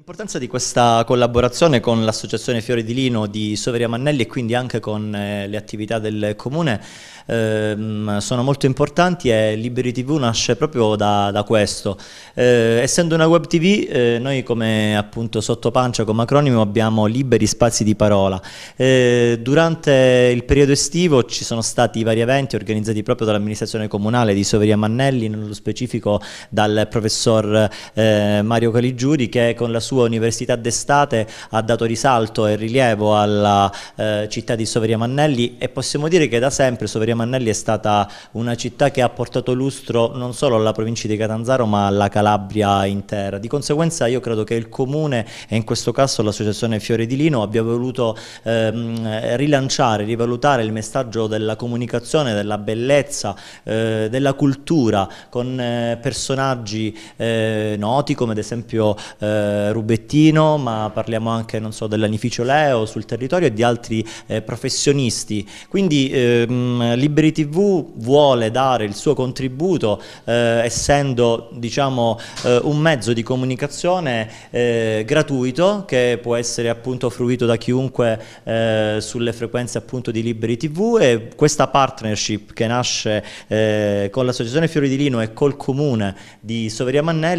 L'importanza di questa collaborazione con l'associazione Fiori di Lino di Soveria Mannelli e quindi anche con eh, le attività del comune ehm, sono molto importanti e Liberi TV nasce proprio da, da questo. Eh, essendo una web tv eh, noi come appunto sotto pancia come acronimo abbiamo liberi spazi di parola. Eh, durante il periodo estivo ci sono stati vari eventi organizzati proprio dall'amministrazione comunale di Soveria Mannelli, nello specifico dal professor eh, Mario Caligiuri che con la sua sua Università d'estate ha dato risalto e rilievo alla eh, città di Soveria Mannelli e possiamo dire che da sempre Soveria Mannelli è stata una città che ha portato lustro non solo alla provincia di Catanzaro ma alla Calabria intera. Di conseguenza io credo che il comune e in questo caso l'associazione Fiore di Lino abbia voluto ehm, rilanciare, rivalutare il messaggio della comunicazione, della bellezza, eh, della cultura con eh, personaggi eh, noti come ad esempio eh, Rubettino, ma parliamo anche so, dell'anificio Leo sul territorio e di altri eh, professionisti. Quindi ehm, Liberi TV vuole dare il suo contributo eh, essendo diciamo, eh, un mezzo di comunicazione eh, gratuito che può essere appunto fruito da chiunque eh, sulle frequenze appunto di Liberi TV e questa partnership che nasce eh, con l'associazione Fiori di Lino e col comune di Soveria Mannelli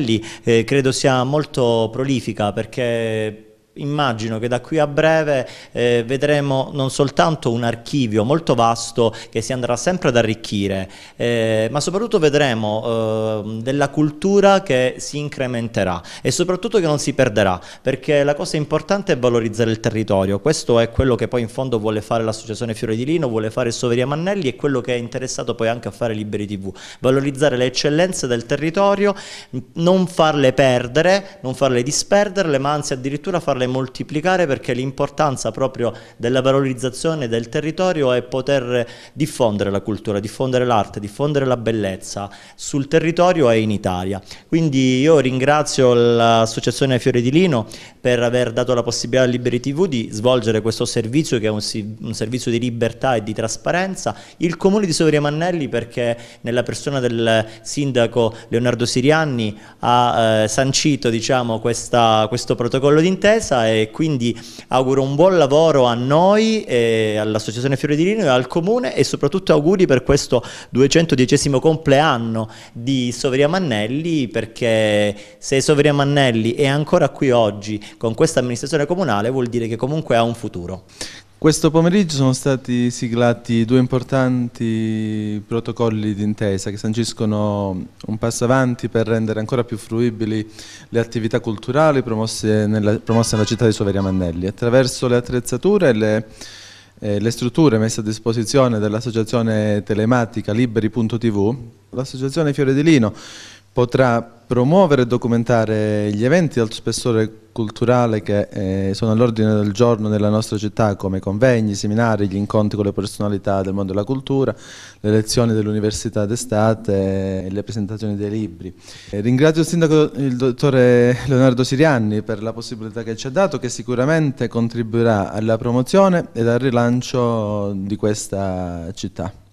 credo sia molto prolifica modifica perché immagino che da qui a breve eh, vedremo non soltanto un archivio molto vasto che si andrà sempre ad arricchire, eh, ma soprattutto vedremo eh, della cultura che si incrementerà e soprattutto che non si perderà, perché la cosa importante è valorizzare il territorio, questo è quello che poi in fondo vuole fare l'associazione Fiore di Lino, vuole fare Soveria Mannelli e quello che è interessato poi anche a fare Liberi TV, valorizzare le eccellenze del territorio, non farle perdere, non farle disperderle, ma anzi addirittura farle moltiplicare perché l'importanza proprio della valorizzazione del territorio è poter diffondere la cultura, diffondere l'arte, diffondere la bellezza sul territorio e in Italia. Quindi io ringrazio l'associazione Fiore di Lino per aver dato la possibilità a Liberi TV di svolgere questo servizio che è un, un servizio di libertà e di trasparenza, il Comune di Sovria Mannelli perché nella persona del sindaco Leonardo Sirianni ha eh, sancito diciamo, questa, questo protocollo d'intesa e quindi auguro un buon lavoro a noi, all'Associazione Fiore di Lino e al Comune e soprattutto auguri per questo 210 compleanno di Soveria Mannelli perché se Soveria Mannelli è ancora qui oggi con questa amministrazione comunale vuol dire che comunque ha un futuro. Questo pomeriggio sono stati siglati due importanti protocolli d'intesa che sanciscono un passo avanti per rendere ancora più fruibili le attività culturali promosse nella, promosse nella città di Soveria Mannelli attraverso le attrezzature e le, eh, le strutture messe a disposizione dall'associazione telematica liberi.tv, l'associazione Fiore di Lino potrà promuovere e documentare gli eventi al spessore culturale che eh, sono all'ordine del giorno nella nostra città come i convegni, i seminari, gli incontri con le personalità del mondo della cultura, le lezioni dell'università d'estate e le presentazioni dei libri. Eh, ringrazio il sindaco, il dottore Leonardo Sirianni per la possibilità che ci ha dato che sicuramente contribuirà alla promozione ed al rilancio di questa città.